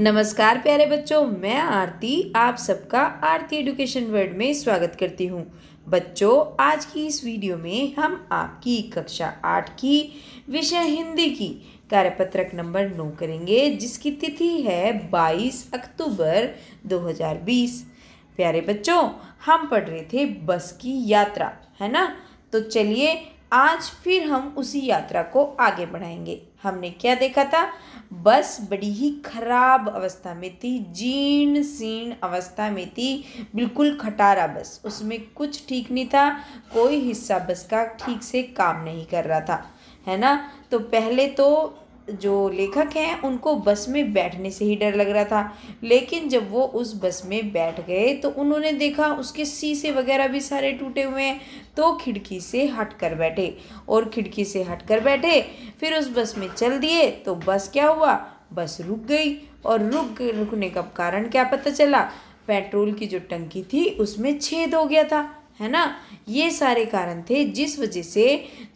नमस्कार प्यारे बच्चों मैं आरती आप सबका आरती एडुकेशन वर्ल्ड में स्वागत करती हूँ बच्चों आज की इस वीडियो में हम आपकी कक्षा आठ की विषय हिंदी की कार्यपत्रक नंबर नौ करेंगे जिसकी तिथि है 22 अक्टूबर 2020 प्यारे बच्चों हम पढ़ रहे थे बस की यात्रा है ना तो चलिए आज फिर हम उसी यात्रा को आगे बढ़ाएंगे हमने क्या देखा था बस बड़ी ही खराब अवस्था में थी जीर्ण सीर्ण अवस्था में थी बिल्कुल खटारा बस उसमें कुछ ठीक नहीं था कोई हिस्सा बस का ठीक से काम नहीं कर रहा था है ना तो पहले तो जो लेखक हैं उनको बस में बैठने से ही डर लग रहा था लेकिन जब वो उस बस में बैठ गए तो उन्होंने देखा उसके शीशे वगैरह भी सारे टूटे हुए हैं तो खिड़की से हट कर बैठे और खिड़की से हट कर बैठे फिर उस बस में चल दिए तो बस क्या हुआ बस रुक गई और रुक रुकने का कारण क्या पता चला पेट्रोल की जो टंकी थी उसमें छेद हो गया था है ना ये सारे कारण थे जिस वजह से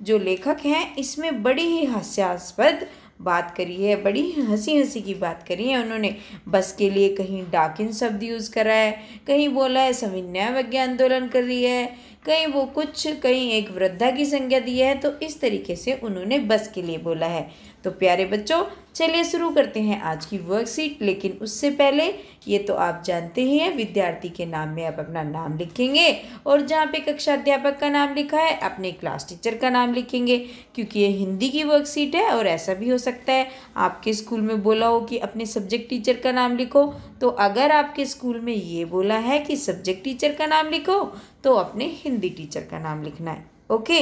जो लेखक हैं इसमें बड़ी ही हास्यास्पद बात करी है बड़ी हंसी हंसी की बात करी है उन्होंने बस के लिए कहीं डाकिन शब्द यूज़ करा है कहीं बोला है समन्वय वज्ञा आंदोलन कर रही है कहीं वो कुछ कहीं एक वृद्धा की संज्ञा दी है तो इस तरीके से उन्होंने बस के लिए बोला है तो प्यारे बच्चों चलिए शुरू करते हैं आज की वर्कशीट लेकिन उससे पहले ये तो आप जानते ही हैं विद्यार्थी के नाम में आप अपना नाम लिखेंगे और जहाँ पे कक्षा अध्यापक का नाम लिखा है अपने क्लास टीचर का नाम लिखेंगे क्योंकि ये हिंदी की वर्कशीट है और ऐसा भी हो सकता है आपके स्कूल में बोला हो कि अपने सब्जेक्ट टीचर का नाम लिखो तो अगर आपके स्कूल में ये बोला है कि सब्जेक्ट टीचर का नाम लिखो तो अपने हिंदी टीचर का नाम लिखना है ओके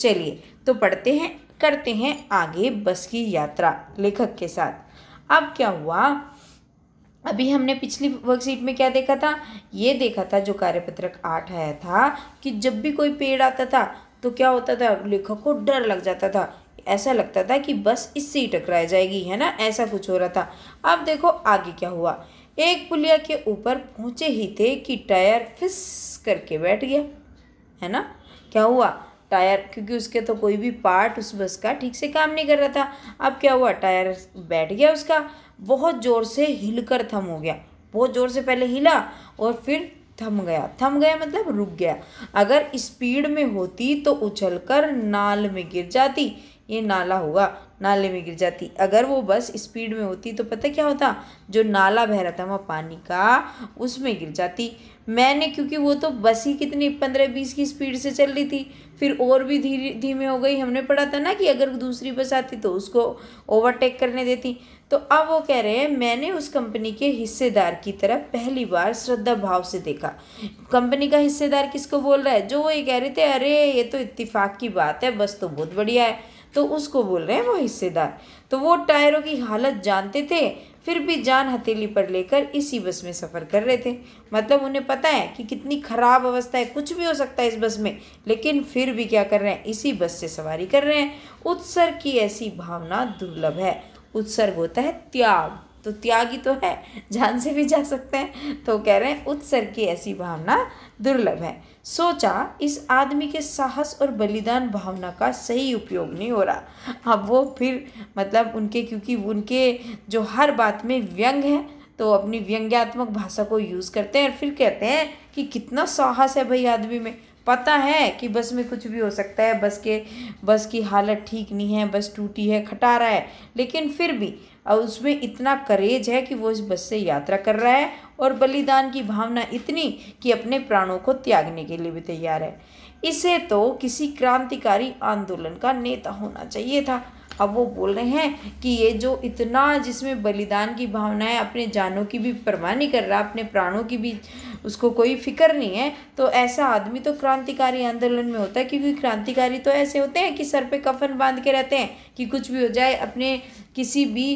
चलिए तो पढ़ते हैं करते हैं आगे बस की यात्रा लेखक के साथ अब क्या हुआ अभी हमने पिछली वर्कशीट में क्या देखा था ये देखा था जो कार्यपत्रक आठ आया था कि जब भी कोई पेड़ आता था तो क्या होता था लेखक को डर लग जाता था ऐसा लगता था कि बस इससे ही टकराई जाएगी है ना ऐसा कुछ हो रहा था अब देखो आगे क्या हुआ एक पुलिया के ऊपर पहुँचे ही थे कि टायर फिस करके बैठ गया है ना क्या हुआ टायर क्योंकि उसके तो कोई भी पार्ट उस बस का ठीक से काम नहीं कर रहा था अब क्या हुआ टायर बैठ गया उसका बहुत ज़ोर से हिलकर थम हो गया बहुत ज़ोर से पहले हिला और फिर थम गया थम गया मतलब रुक गया अगर स्पीड में होती तो उछलकर नाल में गिर जाती ये नाला होगा नाले में गिर जाती अगर वो बस स्पीड में होती तो पता क्या होता जो नाला बह रहा था वहाँ पानी का उसमें गिर जाती मैंने क्योंकि वो तो बस ही कितनी पंद्रह बीस की स्पीड से चल रही थी फिर और भी धीरे धीमे हो गई हमने पढ़ा था ना कि अगर दूसरी बस आती तो उसको ओवरटेक करने देती तो अब वो कह रहे हैं मैंने उस कंपनी के हिस्सेदार की तरह पहली बार श्रद्धा भाव से देखा कंपनी का हिस्सेदार किसको बोल रहा है जो वो ये कह रहे थे अरे ये तो इत्तेफाक की बात है बस तो बहुत बढ़िया है तो उसको बोल रहे हैं वो हिस्सेदार तो वो टायरों की हालत जानते थे फिर भी जान हथेली पर लेकर इसी बस में सफ़र कर रहे थे मतलब उन्हें पता है कि कितनी ख़राब अवस्था है कुछ भी हो सकता है इस बस में लेकिन फिर भी क्या कर रहे हैं इसी बस से सवारी कर रहे हैं उत्सर्ग की ऐसी भावना दुर्लभ है उत्सर्ग होता है त्याग तो त्यागी तो है जान से भी जा सकते हैं तो कह रहे हैं उत्सर्ग की ऐसी भावना दुर्लभ है सोचा इस आदमी के साहस और बलिदान भावना का सही उपयोग नहीं हो रहा अब वो फिर मतलब उनके क्योंकि उनके जो हर बात में व्यंग है तो अपनी व्यंग्यात्मक भाषा को यूज़ करते हैं और फिर कहते हैं कि कितना साहस है भाई आदमी में पता है कि बस में कुछ भी हो सकता है बस के बस की हालत ठीक नहीं है बस टूटी है खटारा है लेकिन फिर भी और उसमें इतना करेज है कि वो इस बस से यात्रा कर रहा है और बलिदान की भावना इतनी कि अपने प्राणों को त्यागने के लिए भी तैयार है इसे तो किसी क्रांतिकारी आंदोलन का नेता होना चाहिए था अब वो बोल रहे हैं कि ये जो इतना जिसमें बलिदान की भावना है अपने जानों की भी परवाह नहीं कर रहा अपने प्राणों की भी उसको कोई फिक्र नहीं है तो ऐसा आदमी तो क्रांतिकारी आंदोलन में होता है क्योंकि क्रांतिकारी तो ऐसे होते हैं कि सर पे कफन बांध के रहते हैं कि कुछ भी हो जाए अपने किसी भी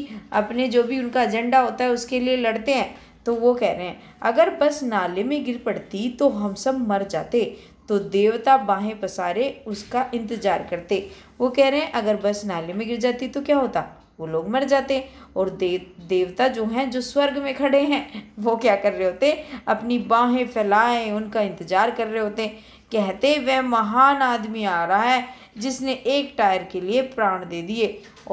अपने जो भी उनका एजेंडा होता है उसके लिए लड़ते हैं तो वो कह रहे हैं अगर बस नाले में गिर पड़ती तो हम सब मर जाते तो देवता बाहें पसारे उसका इंतजार करते वो कह रहे हैं अगर बस नाले में गिर जाती तो क्या होता वो लोग मर जाते और दे देवता जो हैं जो स्वर्ग में खड़े हैं वो क्या कर रहे होते अपनी बाहें फैलाएं उनका इंतजार कर रहे होते कहते वह महान आदमी आ रहा है जिसने एक टायर के लिए प्राण दे दिए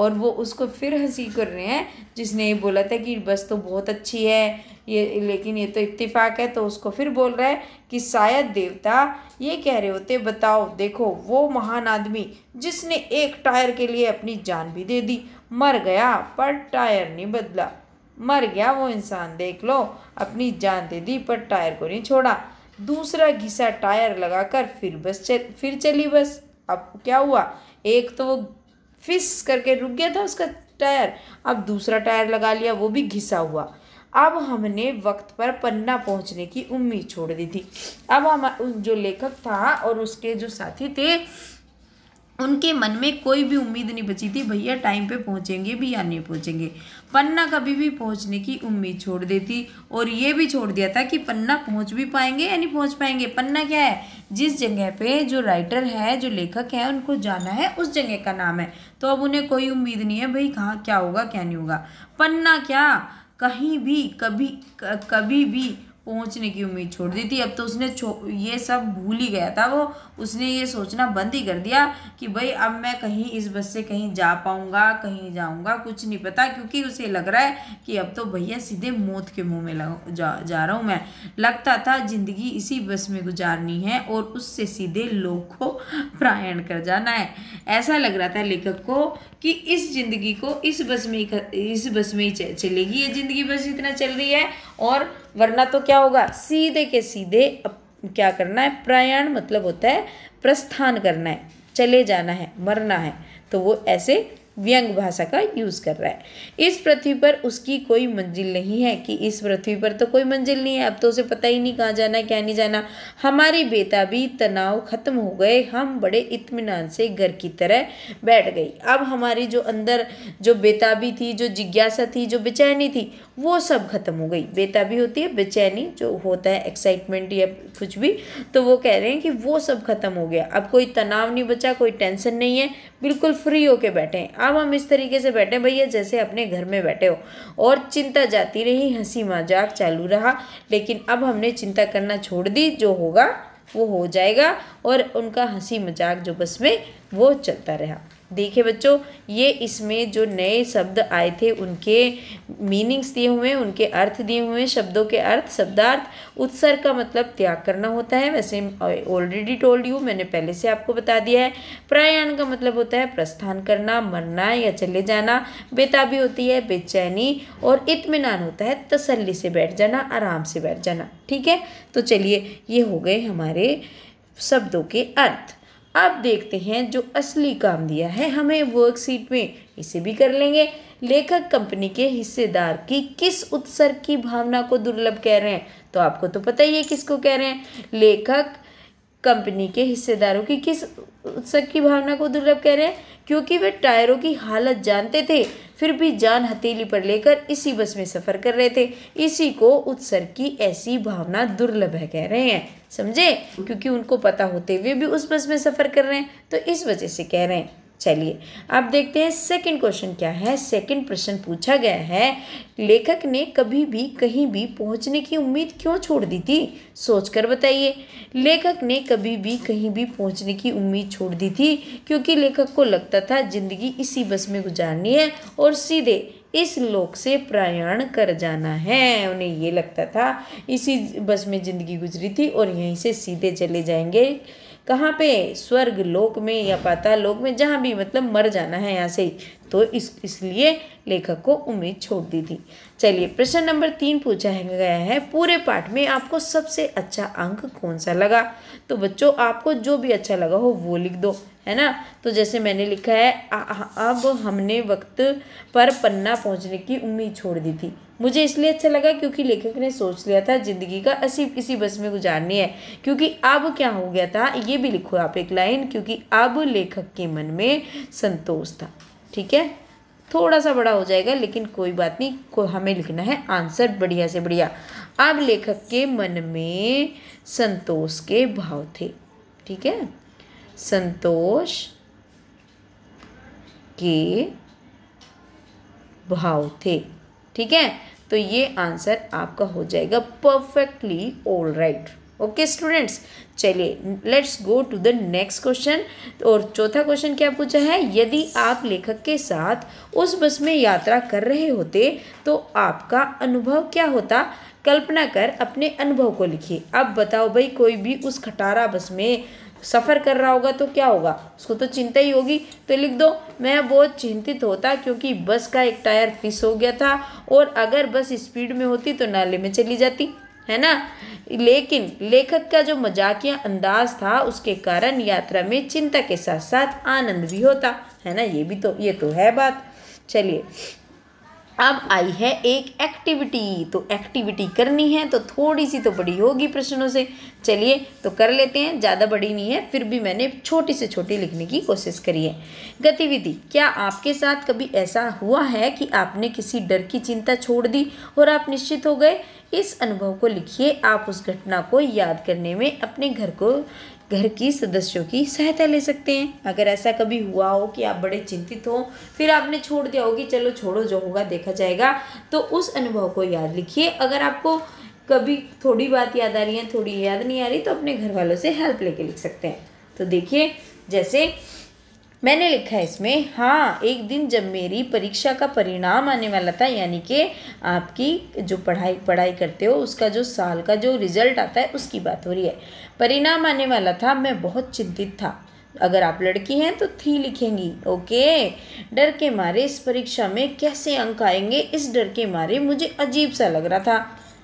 और वो उसको फिर हंसी कर रहे हैं जिसने ये बोला था कि बस तो बहुत अच्छी है ये लेकिन ये तो इत्तेफाक है तो उसको फिर बोल रहा है कि शायद देवता ये कह रहे होते बताओ देखो वो महान आदमी जिसने एक टायर के लिए अपनी जान भी दे दी मर गया पर टायर नहीं बदला मर गया वो इंसान देख लो अपनी जान दे दी पर टायर को नहीं छोड़ा दूसरा घिसा टायर लगाकर फिर बस चल फिर चली बस अब क्या हुआ एक तो वो फिस करके रुक गया था उसका टायर अब दूसरा टायर लगा लिया वो भी घिसा हुआ अब हमने वक्त पर पन्ना पहुंचने की उम्मीद छोड़ दी थी अब हम जो लेखक था और उसके जो साथी थे उनके मन में कोई भी उम्मीद नहीं बची थी भैया टाइम पे पहुँचेंगे भी या नहीं पहुँचेंगे पन्ना कभी भी पहुँचने की उम्मीद छोड़ देती और ये भी छोड़ दिया था कि पन्ना पहुँच भी पाएंगे या नहीं पहुँच पाएंगे पन्ना क्या है जिस जगह पे जो राइटर है जो लेखक है उनको जाना है उस जगह का नाम है तो अब उन्हें कोई उम्मीद नहीं है भाई कहाँ क्या होगा क्या नहीं होगा पन्ना क्या कहीं भी कभी कभी भी पहुंचने की उम्मीद छोड़ दी थी अब तो उसने ये सब भूल ही गया था वो उसने ये सोचना बंद ही कर दिया कि भाई अब मैं कहीं इस बस से कहीं जा पाऊँगा कहीं जाऊँगा कुछ नहीं पता क्योंकि उसे लग रहा है कि अब तो भैया सीधे मौत के मुंह में लग जा जा रहा हूँ मैं लगता था ज़िंदगी इसी बस में गुजारनी है और उससे सीधे लोग को प्रायण कर जाना है ऐसा लग रहा था लेखक को कि इस ज़िंदगी को इस बस में इस बस में ही चलेगी ये ज़िंदगी बस इतना चल रही है और वरना तो क्या होगा सीधे के सीधे क्या करना है प्रयाण मतलब होता है प्रस्थान करना है चले जाना है मरना है तो वो ऐसे व्यंग भाषा का यूज़ कर रहा है इस पृथ्वी पर उसकी कोई मंजिल नहीं है कि इस पृथ्वी पर तो कोई मंजिल नहीं है अब तो उसे पता ही नहीं कहाँ जाना क्या नहीं जाना हमारे बेताबी तनाव ख़त्म हो गए हम बड़े इत्मीनान से घर की तरह बैठ गई अब हमारी जो अंदर जो बेताबी थी जो जिज्ञासा थी जो बेचैनी थी वो सब ख़त्म हो गई बेताबी होती है बेचैनी जो होता है एक्साइटमेंट या कुछ भी तो वो कह रहे हैं कि वो सब ख़त्म हो गया अब कोई तनाव नहीं बचा कोई टेंशन नहीं है बिल्कुल फ्री होके बैठे हैं अब हम इस तरीके से बैठे भैया जैसे अपने घर में बैठे हो और चिंता जाती रही हंसी मजाक चालू रहा लेकिन अब हमने चिंता करना छोड़ दी जो होगा वो हो जाएगा और उनका हंसी मजाक जो बस में वो चलता रहा देखिए बच्चों ये इसमें जो नए शब्द आए थे उनके मीनिंग्स दिए हुए हैं उनके अर्थ दिए हुए हैं शब्दों के अर्थ शब्दार्थ उत्सर्ग का मतलब त्याग करना होता है वैसे ऑलरेडी टोल्ड यू मैंने पहले से आपको बता दिया है प्रयाण का मतलब होता है प्रस्थान करना मरना या चले जाना बेताबी होती है बेचैनी और इतमान होता है तसल्ली से बैठ जाना आराम से बैठ जाना ठीक है तो चलिए ये हो गए हमारे शब्दों के अर्थ अब देखते हैं जो असली काम दिया है हमें वर्कशीट में इसे भी कर लेंगे लेखक कंपनी के हिस्सेदार की किस उत्सर्ग की भावना को दुर्लभ कह रहे हैं तो आपको तो पता ही है किसको कह रहे हैं लेखक कंपनी के हिस्सेदारों की किस उत्सर्ग की भावना को दुर्लभ कह रहे हैं क्योंकि वे टायरों की हालत जानते थे फिर भी जान हथेली पर लेकर इसी बस में सफ़र कर रहे थे इसी को उत्सर्ग की ऐसी भावना दुर्लभ है कह रहे हैं समझे क्योंकि उनको पता होते हुए भी उस बस में सफ़र कर रहे हैं तो इस वजह से कह रहे हैं चलिए अब देखते हैं सेकंड क्वेश्चन क्या है सेकंड प्रश्न पूछा गया है लेखक ने कभी भी कहीं भी पहुंचने की उम्मीद क्यों छोड़ दी थी सोचकर बताइए लेखक ने कभी भी कहीं भी पहुंचने की उम्मीद छोड़ दी थी क्योंकि लेखक को लगता था जिंदगी इसी बस में गुजारनी है और सीधे इस लोक से प्रयाण कर जाना है उन्हें ये लगता था इसी बस में ज़िंदगी गुजरी थी और यहीं से सीधे चले जाएंगे कहाँ पे स्वर्ग लोक में या पाताल लोक में जहाँ भी मतलब मर जाना है यहाँ से तो इस इसलिए लेखक को उम्मीद छोड़ दी थी चलिए प्रश्न नंबर तीन पूछा गया है पूरे पाठ में आपको सबसे अच्छा अंक कौन सा लगा तो बच्चों आपको जो भी अच्छा लगा हो वो लिख दो है ना तो जैसे मैंने लिखा है अब हमने वक्त पर पन्ना पहुंचने की उम्मीद छोड़ दी थी मुझे इसलिए अच्छा लगा क्योंकि लेखक ने सोच लिया था ज़िंदगी का असी इसी बस में गुजारनी है क्योंकि अब क्या हो गया था ये भी लिखो आप एक लाइन क्योंकि अब लेखक के मन में संतोष था ठीक है थोड़ा सा बड़ा हो जाएगा लेकिन कोई बात नहीं को हमें लिखना है आंसर बढ़िया से बढ़िया अब लेखक के मन में संतोष के भाव थे ठीक है संतोष के भाव थे ठीक है तो ये आंसर आपका हो जाएगा perfectly all right okay students चलिए let's go to the next question और चौथा क्वेश्चन क्या पूछा है यदि आप लेखक के साथ उस बस में यात्रा कर रहे होते तो आपका अनुभव क्या होता कल्पना कर अपने अनुभव को लिखिए अब बताओ भाई कोई भी उस खटारा बस में सफ़र कर रहा होगा तो क्या होगा उसको तो चिंता ही होगी तो लिख दो मैं बहुत चिंतित होता क्योंकि बस का एक टायर फिस हो गया था और अगर बस स्पीड में होती तो नाले में चली जाती है ना लेकिन लेखक का जो मजाकिया अंदाज था उसके कारण यात्रा में चिंता के साथ साथ आनंद भी होता है ना ये भी तो ये तो है बात चलिए अब आई है एक एक्टिविटी तो एक्टिविटी करनी है तो थोड़ी सी तो बड़ी होगी प्रश्नों से चलिए तो कर लेते हैं ज़्यादा बड़ी नहीं है फिर भी मैंने छोटी से छोटी लिखने की कोशिश करी है गतिविधि क्या आपके साथ कभी ऐसा हुआ है कि आपने किसी डर की चिंता छोड़ दी और आप निश्चित हो गए इस अनुभव को लिखिए आप उस घटना को याद करने में अपने घर को घर की सदस्यों की सहायता ले सकते हैं अगर ऐसा कभी हुआ हो कि आप बड़े चिंतित हो फिर आपने छोड़ दिया हो कि चलो छोड़ो जो होगा देखा जाएगा तो उस अनुभव को याद लिखिए अगर आपको कभी थोड़ी बात याद आ रही है थोड़ी याद नहीं आ रही तो अपने घर वालों से हेल्प लेके लिख सकते हैं तो देखिए जैसे मैंने लिखा है इसमें हाँ एक दिन जब मेरी परीक्षा का परिणाम आने वाला था यानी कि आपकी जो पढ़ाई पढ़ाई करते हो उसका जो साल का जो रिजल्ट आता है उसकी बात हो रही है परिणाम आने वाला था मैं बहुत चिंतित था अगर आप लड़की हैं तो थी लिखेंगी ओके डर के मारे इस परीक्षा में कैसे अंक आएंगे इस डर के मारे मुझे अजीब सा लग रहा था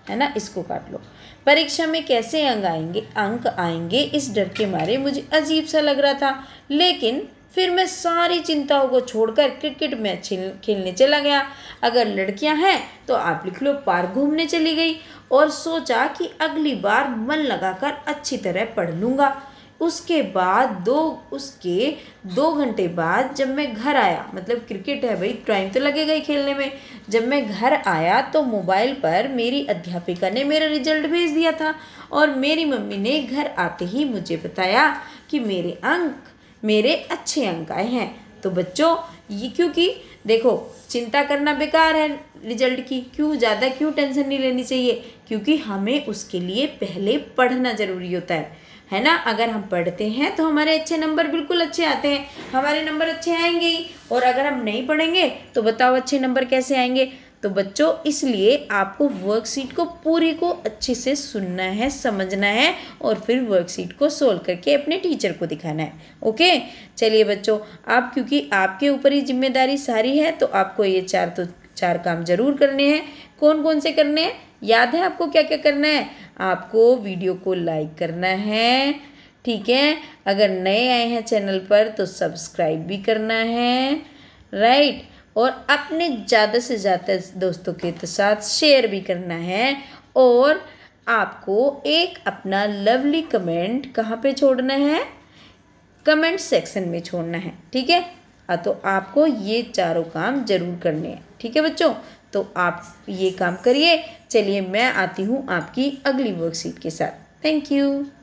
है ना इसको काट लो परीक्षा में कैसे अंक आएंगे अंक आएंगे इस डर के मारे मुझे अजीब सा लग रहा था लेकिन फिर मैं सारी चिंताओं को छोड़कर क्रिकेट मैच खेलने चला गया अगर लड़कियां हैं तो आप लिख लो पार्क घूमने चली गई और सोचा कि अगली बार मन लगाकर अच्छी तरह पढ़ लूँगा उसके बाद दो उसके दो घंटे बाद जब मैं घर आया मतलब क्रिकेट है भाई टाइम तो लगेगा ही खेलने में जब मैं घर आया तो मोबाइल पर मेरी अध्यापिका ने मेरा रिजल्ट भेज दिया था और मेरी मम्मी ने घर आते ही मुझे बताया कि मेरे अंक मेरे अच्छे अंक आए हैं तो बच्चों ये क्योंकि देखो चिंता करना बेकार है रिजल्ट की क्यों ज़्यादा क्यों टेंशन नहीं लेनी चाहिए क्योंकि हमें उसके लिए पहले पढ़ना ज़रूरी होता है है ना अगर हम पढ़ते हैं तो हमारे अच्छे नंबर बिल्कुल अच्छे आते हैं हमारे नंबर अच्छे आएंगे ही और अगर हम नहीं पढ़ेंगे तो बताओ अच्छे नंबर कैसे आएंगे तो बच्चों इसलिए आपको वर्कशीट को पूरी को अच्छे से सुनना है समझना है और फिर वर्कशीट को सोल्व करके अपने टीचर को दिखाना है ओके चलिए बच्चों आप क्योंकि आपके ऊपर ही जिम्मेदारी सारी है तो आपको ये चार तो चार काम जरूर करने हैं कौन कौन से करने हैं याद है आपको क्या क्या करना है आपको वीडियो को लाइक करना है ठीक है अगर नए आए हैं चैनल पर तो सब्सक्राइब भी करना है राइट right? और अपने ज़्यादा से ज़्यादा दोस्तों के तो साथ शेयर भी करना है और आपको एक अपना लवली कमेंट कहाँ पे छोड़ना है कमेंट सेक्शन में छोड़ना है ठीक है हाँ, तो आपको ये चारों काम जरूर करने हैं ठीक है बच्चों तो आप ये काम करिए चलिए मैं आती हूँ आपकी अगली वर्कशीट के साथ थैंक यू